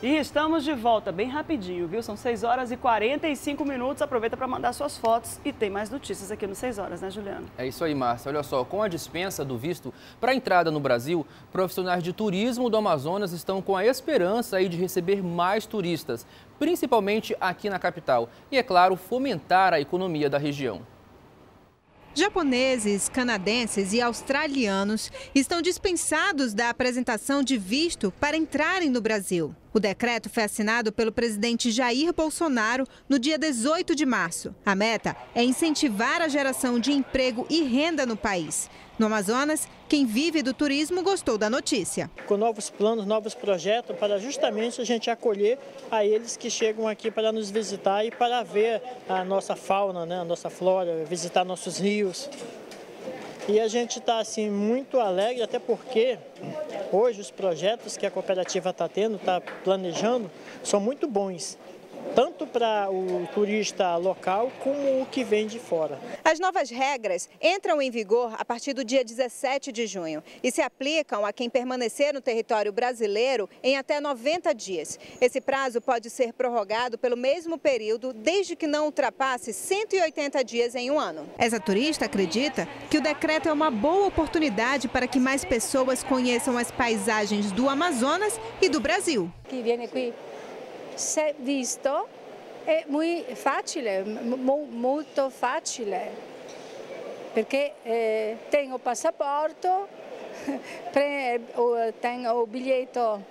E estamos de volta bem rapidinho, viu? São 6 horas e 45 minutos. Aproveita para mandar suas fotos e tem mais notícias aqui no 6 horas, né, Juliana? É isso aí, Márcia. Olha só, com a dispensa do visto para entrada no Brasil, profissionais de turismo do Amazonas estão com a esperança aí de receber mais turistas, principalmente aqui na capital. E, é claro, fomentar a economia da região. Japoneses, canadenses e australianos estão dispensados da apresentação de visto para entrarem no Brasil. O decreto foi assinado pelo presidente Jair Bolsonaro no dia 18 de março. A meta é incentivar a geração de emprego e renda no país. No Amazonas, quem vive do turismo gostou da notícia. Com novos planos, novos projetos, para justamente a gente acolher a eles que chegam aqui para nos visitar e para ver a nossa fauna, né, a nossa flora, visitar nossos rios, e a gente está assim muito alegre, até porque hoje os projetos que a cooperativa está tendo, está planejando, são muito bons tanto para o turista local como o que vem de fora. As novas regras entram em vigor a partir do dia 17 de junho e se aplicam a quem permanecer no território brasileiro em até 90 dias. Esse prazo pode ser prorrogado pelo mesmo período, desde que não ultrapasse 180 dias em um ano. Essa turista acredita que o decreto é uma boa oportunidade para que mais pessoas conheçam as paisagens do Amazonas e do Brasil. Que vem aqui se visto è molto facile, molto facile, perché eh, tengo passaporto, tengo il biglietto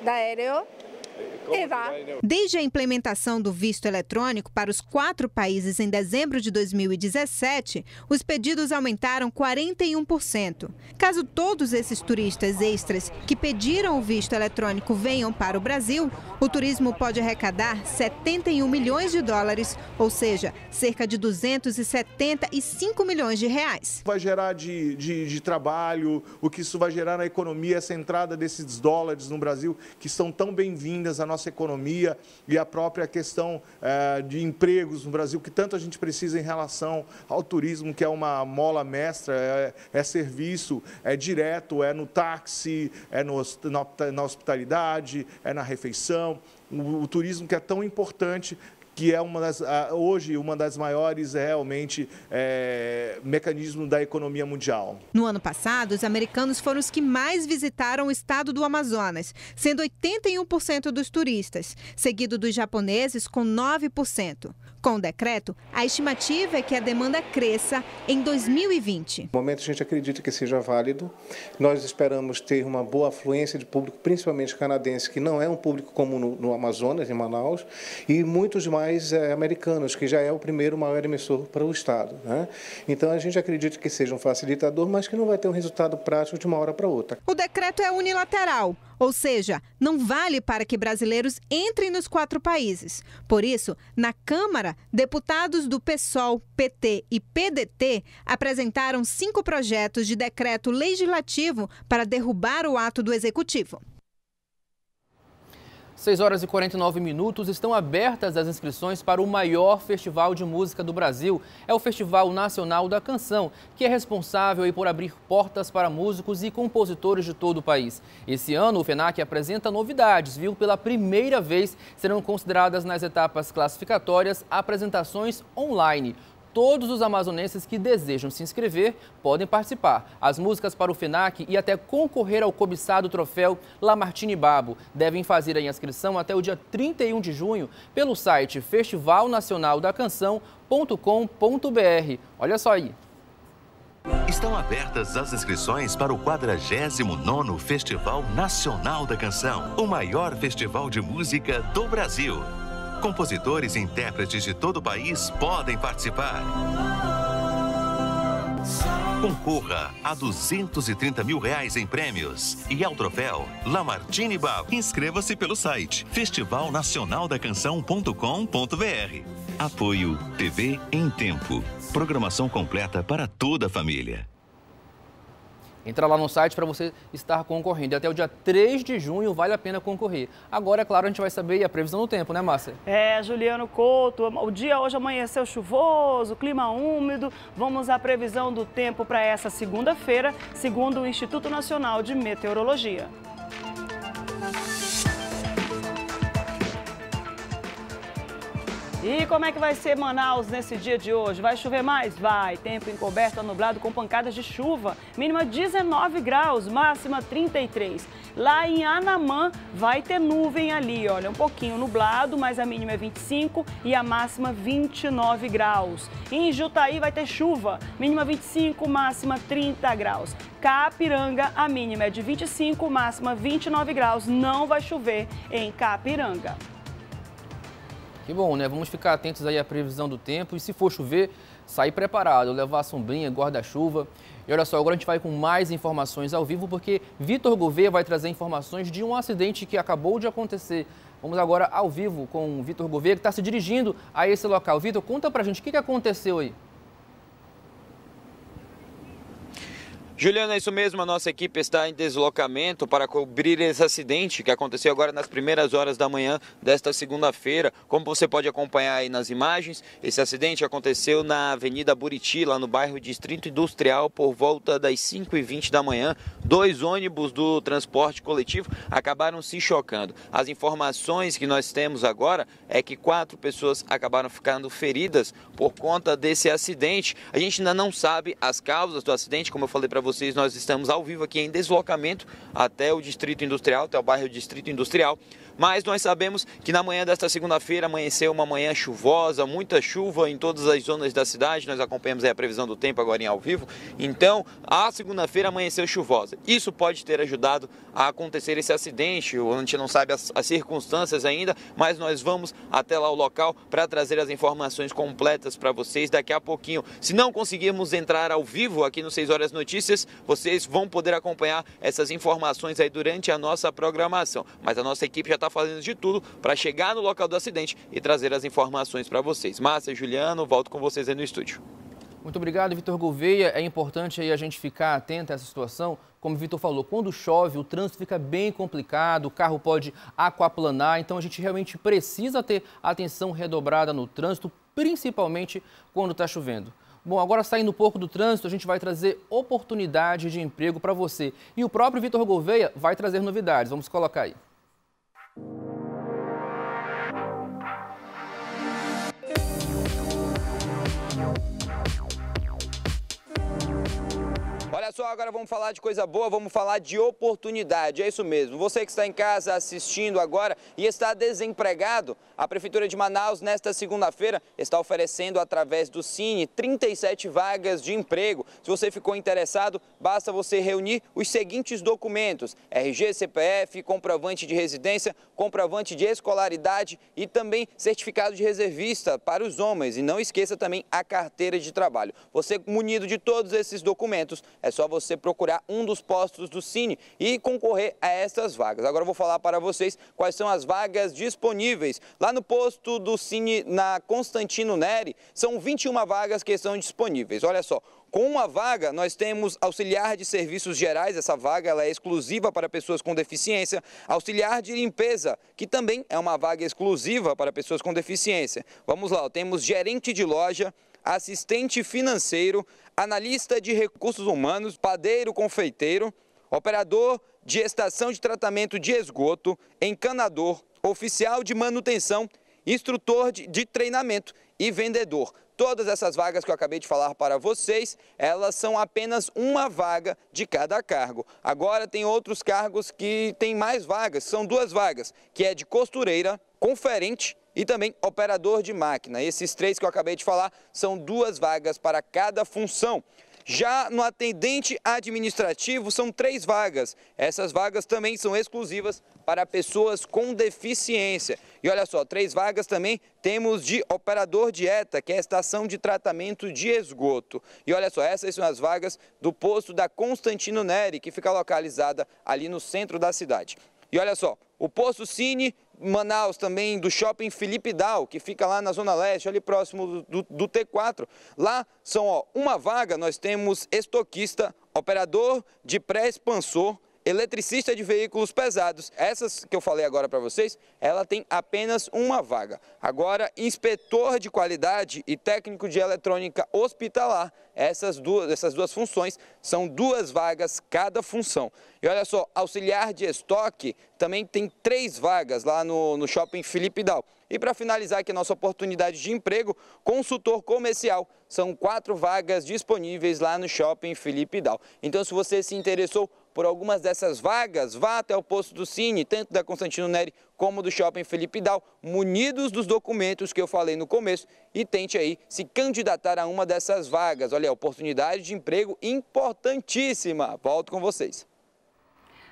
d'aereo Né? Desde a implementação do visto eletrônico para os quatro países em dezembro de 2017, os pedidos aumentaram 41%. Caso todos esses turistas extras que pediram o visto eletrônico venham para o Brasil, o turismo pode arrecadar 71 milhões de dólares, ou seja, cerca de 275 milhões de reais. Vai gerar de, de, de trabalho, o que isso vai gerar na economia, essa entrada desses dólares no Brasil, que são tão bem-vindas à nossa nossa economia e a própria questão eh, de empregos no Brasil, que tanto a gente precisa em relação ao turismo, que é uma mola mestra, é, é serviço, é direto, é no táxi, é no, na, na hospitalidade, é na refeição. O, o turismo que é tão importante que é uma das, hoje uma das maiores realmente é, mecanismos da economia mundial. No ano passado, os americanos foram os que mais visitaram o estado do Amazonas, sendo 81% dos turistas, seguido dos japoneses com 9%. Com o decreto, a estimativa é que a demanda cresça em 2020. No momento, a gente acredita que seja válido. Nós esperamos ter uma boa afluência de público, principalmente canadense, que não é um público comum no, no Amazonas, em Manaus, e muitos mais é, americanos, que já é o primeiro maior emissor para o Estado. Né? Então, a gente acredita que seja um facilitador, mas que não vai ter um resultado prático de uma hora para outra. O decreto é unilateral. Ou seja, não vale para que brasileiros entrem nos quatro países. Por isso, na Câmara, deputados do PSOL, PT e PDT apresentaram cinco projetos de decreto legislativo para derrubar o ato do Executivo. 6 horas e 49 minutos estão abertas as inscrições para o maior festival de música do Brasil. É o Festival Nacional da Canção, que é responsável por abrir portas para músicos e compositores de todo o país. Esse ano, o FENAC apresenta novidades, viu? Pela primeira vez, serão consideradas nas etapas classificatórias apresentações online. Todos os amazonenses que desejam se inscrever podem participar. As músicas para o FENAC e até concorrer ao cobiçado troféu Lamartine Babo devem fazer a inscrição até o dia 31 de junho pelo site festivalnacionaldacanção.com.br. Olha só aí. Estão abertas as inscrições para o 49 Festival Nacional da Canção, o maior festival de música do Brasil. Compositores e intérpretes de todo o país podem participar. Concorra a 230 mil reais em prêmios e ao troféu Lamartine Bar. Inscreva-se pelo site festivalnacionaldacanção.com.br. Apoio TV em Tempo. Programação completa para toda a família. Entra lá no site para você estar concorrendo. E até o dia 3 de junho vale a pena concorrer. Agora, é claro, a gente vai saber a previsão do tempo, né, Márcia? É, Juliano Couto, o dia hoje amanheceu chuvoso, clima úmido. Vamos à previsão do tempo para essa segunda-feira, segundo o Instituto Nacional de Meteorologia. E como é que vai ser Manaus nesse dia de hoje? Vai chover mais? Vai. Tempo encoberto, nublado com pancadas de chuva. Mínima 19 graus, máxima 33. Lá em Anamã vai ter nuvem ali, olha, um pouquinho nublado, mas a mínima é 25 e a máxima 29 graus. Em Jutaí vai ter chuva, mínima 25, máxima 30 graus. Capiranga, a mínima é de 25, máxima 29 graus. Não vai chover em Capiranga. Que bom, né? Vamos ficar atentos aí à previsão do tempo e se for chover, sair preparado, levar a sombrinha, guarda-chuva. E olha só, agora a gente vai com mais informações ao vivo porque Vitor Gouveia vai trazer informações de um acidente que acabou de acontecer. Vamos agora ao vivo com o Vitor Gouveia que está se dirigindo a esse local. Vitor, conta pra gente o que aconteceu aí. Juliana, é isso mesmo, a nossa equipe está em deslocamento para cobrir esse acidente que aconteceu agora nas primeiras horas da manhã desta segunda-feira. Como você pode acompanhar aí nas imagens, esse acidente aconteceu na Avenida Buriti, lá no bairro Distrito Industrial, por volta das 5h20 da manhã. Dois ônibus do transporte coletivo acabaram se chocando. As informações que nós temos agora é que quatro pessoas acabaram ficando feridas por conta desse acidente. A gente ainda não sabe as causas do acidente, como eu falei para você vocês, nós estamos ao vivo aqui em deslocamento até o Distrito Industrial, até o bairro Distrito Industrial. Mas nós sabemos que na manhã desta segunda-feira amanheceu uma manhã chuvosa, muita chuva em todas as zonas da cidade. Nós acompanhamos a previsão do tempo agora em ao vivo. Então, a segunda-feira amanheceu chuvosa. Isso pode ter ajudado a acontecer esse acidente. A gente não sabe as, as circunstâncias ainda, mas nós vamos até lá o local para trazer as informações completas para vocês daqui a pouquinho. Se não conseguirmos entrar ao vivo aqui no 6 Horas Notícias, notícias, vocês vão poder acompanhar essas informações aí durante a nossa programação. Mas a nossa equipe já está fazendo de tudo para chegar no local do acidente e trazer as informações para vocês. Márcia, Juliano, volto com vocês aí no estúdio. Muito obrigado, Vitor Gouveia. É importante aí a gente ficar atento a essa situação. Como o Vitor falou, quando chove, o trânsito fica bem complicado, o carro pode aquaplanar, então a gente realmente precisa ter atenção redobrada no trânsito, principalmente quando está chovendo. Bom, agora saindo um pouco do trânsito, a gente vai trazer oportunidade de emprego para você. E o próprio Vitor Gouveia vai trazer novidades. Vamos colocar aí. Pessoal, só, agora vamos falar de coisa boa, vamos falar de oportunidade. É isso mesmo. Você que está em casa assistindo agora e está desempregado, a Prefeitura de Manaus, nesta segunda-feira, está oferecendo através do Cine 37 vagas de emprego. Se você ficou interessado, basta você reunir os seguintes documentos: RG, CPF, comprovante de residência, comprovante de escolaridade e também certificado de reservista para os homens. E não esqueça também a carteira de trabalho. Você munido de todos esses documentos, é só só você procurar um dos postos do Cine e concorrer a essas vagas. Agora eu vou falar para vocês quais são as vagas disponíveis. Lá no posto do Cine, na Constantino Neri, são 21 vagas que estão disponíveis. Olha só, com uma vaga, nós temos auxiliar de serviços gerais, essa vaga ela é exclusiva para pessoas com deficiência, auxiliar de limpeza, que também é uma vaga exclusiva para pessoas com deficiência. Vamos lá, temos gerente de loja, assistente financeiro, analista de recursos humanos, padeiro confeiteiro, operador de estação de tratamento de esgoto, encanador, oficial de manutenção, instrutor de, treinamento e vendedor. Todas essas vagas que eu acabei de falar para vocês, elas são apenas uma vaga de cada cargo. Agora tem outros cargos que têm mais vagas, são duas vagas, que é de costureira, conferente e também operador de máquina. Esses três que eu acabei de falar são duas vagas para cada função. Já no atendente administrativo são três vagas. Essas vagas também são exclusivas para pessoas com deficiência. E olha só, três vagas também temos de operador de ETA, que é a estação de tratamento de esgoto. E olha só, essas são as vagas do posto da Constantino Neri, que fica localizada ali no centro da cidade. E olha só, o posto Cine Manaus também do shopping Felipe Dal, que fica lá na Zona Leste, ali próximo do, do T4. Lá são ó, uma vaga, nós temos estoquista, operador de pré-expansor eletricista de veículos pesados. Essas que eu falei agora para vocês, ela tem apenas uma vaga. Agora, inspetor de qualidade e técnico de eletrônica hospitalar, essas duas, essas duas funções são duas vagas cada função. E olha só, auxiliar de estoque também tem três vagas lá no, no shopping Felipe Dal. E para finalizar aqui a nossa oportunidade de emprego, consultor comercial. São quatro vagas disponíveis lá no shopping Felipe Dal. Então, se você se interessou, por algumas dessas vagas, vá até o posto do Cine, tanto da Constantino Neri como do Shopping Felipe Dal, munidos dos documentos que eu falei no começo e tente aí se candidatar a uma dessas vagas. Olha, oportunidade de emprego importantíssima. Volto com vocês.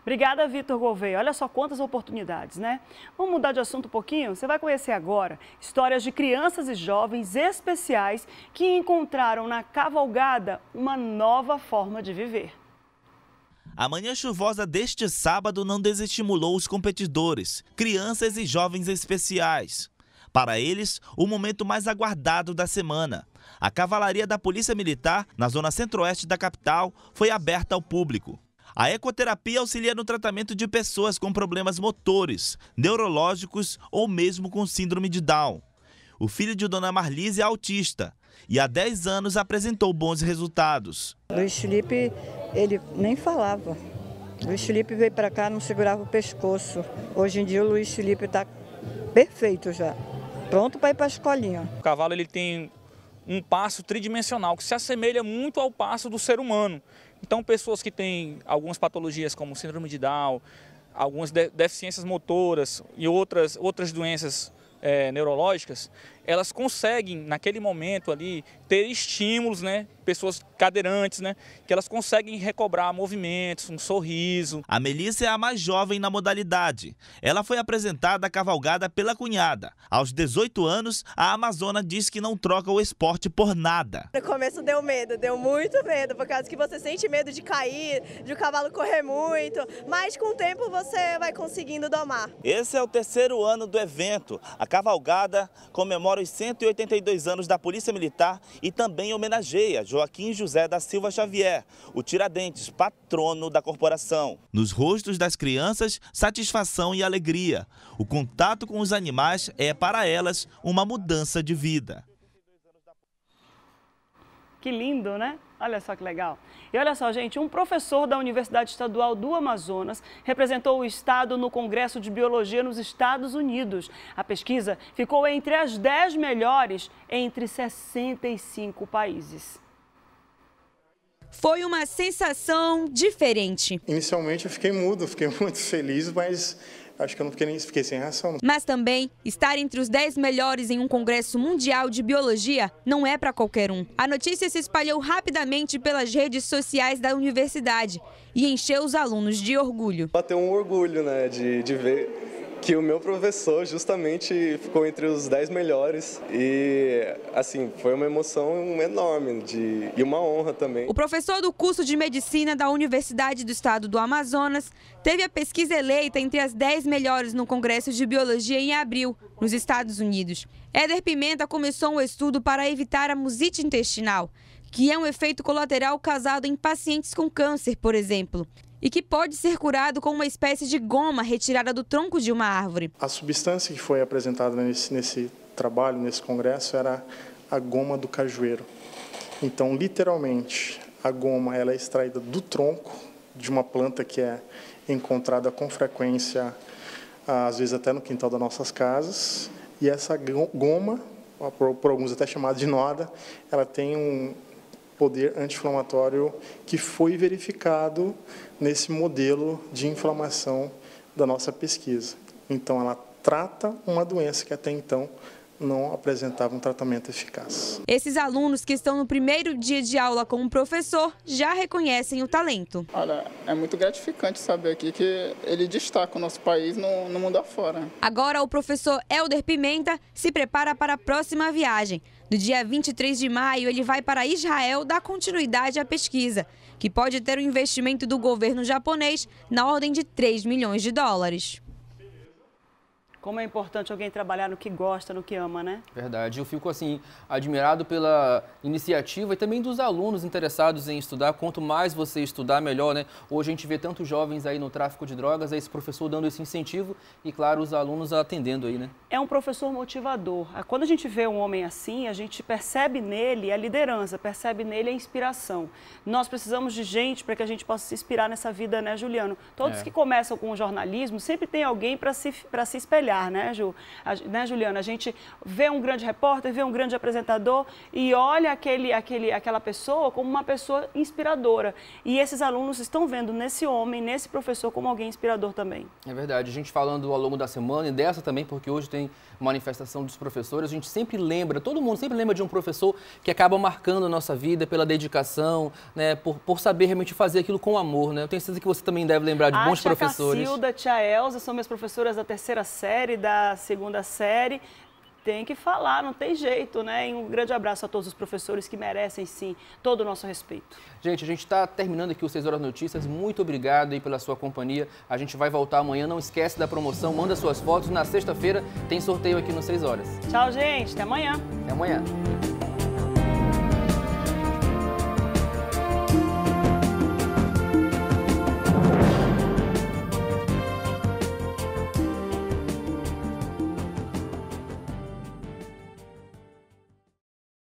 Obrigada, Vitor Gouveia. Olha só quantas oportunidades, né? Vamos mudar de assunto um pouquinho? Você vai conhecer agora histórias de crianças e jovens especiais que encontraram na cavalgada uma nova forma de viver. A manhã chuvosa deste sábado não desestimulou os competidores, crianças e jovens especiais. Para eles, o momento mais aguardado da semana. A cavalaria da Polícia Militar, na zona centro-oeste da capital, foi aberta ao público. A ecoterapia auxilia no tratamento de pessoas com problemas motores, neurológicos ou mesmo com síndrome de Down. O filho de Dona Marlise é autista e há 10 anos apresentou bons resultados. Luiz Felipe ele nem falava. O Luiz Felipe veio para cá, não segurava o pescoço. Hoje em dia o Luiz Felipe está perfeito já, pronto para ir para a escolinha. O cavalo ele tem um passo tridimensional que se assemelha muito ao passo do ser humano. Então pessoas que têm algumas patologias como síndrome de Down, algumas deficiências motoras e outras, outras doenças é, neurológicas, elas conseguem, naquele momento ali, ter estímulos, né? Pessoas cadeirantes, né? Que elas conseguem recobrar movimentos, um sorriso. A Melissa é a mais jovem na modalidade. Ela foi apresentada à cavalgada pela cunhada. Aos 18 anos, a Amazona diz que não troca o esporte por nada. No começo deu medo, deu muito medo, por causa que você sente medo de cair, de o cavalo correr muito, mas com o tempo você vai conseguindo domar. Esse é o terceiro ano do evento. A cavalgada comemora comemora os 182 anos da Polícia Militar e também homenageia Joaquim José da Silva Xavier, o Tiradentes, patrono da corporação. Nos rostos das crianças, satisfação e alegria. O contato com os animais é, para elas, uma mudança de vida. Que lindo, né? Olha só que legal. E olha só, gente, um professor da Universidade Estadual do Amazonas representou o estado no Congresso de Biologia nos Estados Unidos. A pesquisa ficou entre as 10 melhores entre 65 países. Foi uma sensação diferente. Inicialmente eu fiquei mudo, fiquei muito feliz, mas acho que eu não fiquei, nem, fiquei sem reação. Mas também, estar entre os 10 melhores em um congresso mundial de biologia não é para qualquer um. A notícia se espalhou rapidamente pelas redes sociais da universidade e encheu os alunos de orgulho. Bateu um orgulho, né, de, de ver que o meu professor justamente ficou entre os 10 melhores e assim, foi uma emoção enorme de, e uma honra também. O professor do curso de medicina da Universidade do Estado do Amazonas teve a pesquisa eleita entre as 10 melhores no Congresso de Biologia em abril, nos Estados Unidos. Éder Pimenta começou um estudo para evitar a musite intestinal, que é um efeito colateral causado em pacientes com câncer, por exemplo e que pode ser curado com uma espécie de goma retirada do tronco de uma árvore. A substância que foi apresentada nesse, nesse trabalho, nesse congresso, era a goma do cajueiro. Então, literalmente, a goma ela é extraída do tronco de uma planta que é encontrada com frequência, às vezes até no quintal das nossas casas, e essa goma, por alguns até chamada de noda, ela tem um, poder anti-inflamatório que foi verificado nesse modelo de inflamação da nossa pesquisa. Então, ela trata uma doença que até então não apresentavam tratamento eficaz. Esses alunos que estão no primeiro dia de aula com o professor já reconhecem o talento. Olha, é muito gratificante saber aqui que ele destaca o nosso país no, no mundo afora. Agora o professor Helder Pimenta se prepara para a próxima viagem. No dia 23 de maio, ele vai para Israel dar continuidade à pesquisa, que pode ter um investimento do governo japonês na ordem de 3 milhões de dólares. Como é importante alguém trabalhar no que gosta, no que ama, né? Verdade. Eu fico assim admirado pela iniciativa e também dos alunos interessados em estudar. Quanto mais você estudar, melhor, né? Hoje a gente vê tantos jovens aí no tráfico de drogas, esse professor dando esse incentivo e, claro, os alunos atendendo aí, né? É um professor motivador. Ah, quando a gente vê um homem assim, a gente percebe nele a liderança, percebe nele a inspiração. Nós precisamos de gente para que a gente possa se inspirar nessa vida, né, Juliano? Todos é. que começam com o jornalismo sempre tem alguém para se para se espelhar olhar, né, Ju? A, né, Juliana? A gente vê um grande repórter, vê um grande apresentador e olha aquele, aquele, aquela pessoa como uma pessoa inspiradora. E esses alunos estão vendo nesse homem, nesse professor, como alguém inspirador também. É verdade. A gente falando ao longo da semana e dessa também, porque hoje tem manifestação dos professores, a gente sempre lembra, todo mundo sempre lembra de um professor que acaba marcando a nossa vida pela dedicação, né, por, por saber realmente fazer aquilo com amor, né? Eu tenho certeza que você também deve lembrar de a professores. tia professores. Cacilda, tia Elza, são minhas professoras da terceira série série, da segunda série, tem que falar, não tem jeito, né? E um grande abraço a todos os professores que merecem, sim, todo o nosso respeito. Gente, a gente está terminando aqui o 6 Horas Notícias. Muito obrigado aí pela sua companhia. A gente vai voltar amanhã. Não esquece da promoção, manda suas fotos. Na sexta-feira tem sorteio aqui no 6 Horas. Tchau, gente. Até amanhã. Até amanhã.